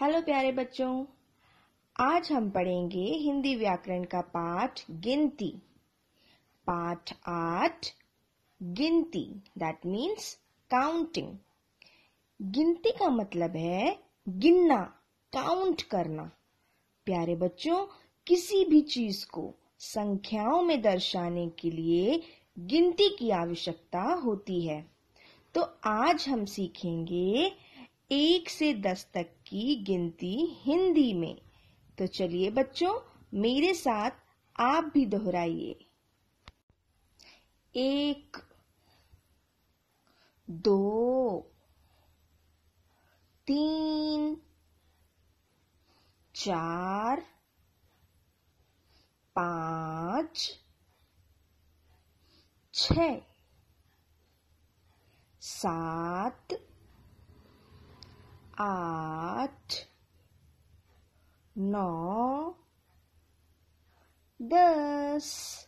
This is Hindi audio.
हेलो प्यारे बच्चों आज हम पढ़ेंगे हिंदी व्याकरण का पाठ गिनती पाठ आठ गिनती दैट मीन्स काउंटिंग गिनती का मतलब है गिनना काउंट करना प्यारे बच्चों किसी भी चीज को संख्याओं में दर्शाने के लिए गिनती की आवश्यकता होती है तो आज हम सीखेंगे एक से दस तक की गिनती हिंदी में तो चलिए बच्चों मेरे साथ आप भी दोहराइए एक दो तीन चार पांच छ सात at no this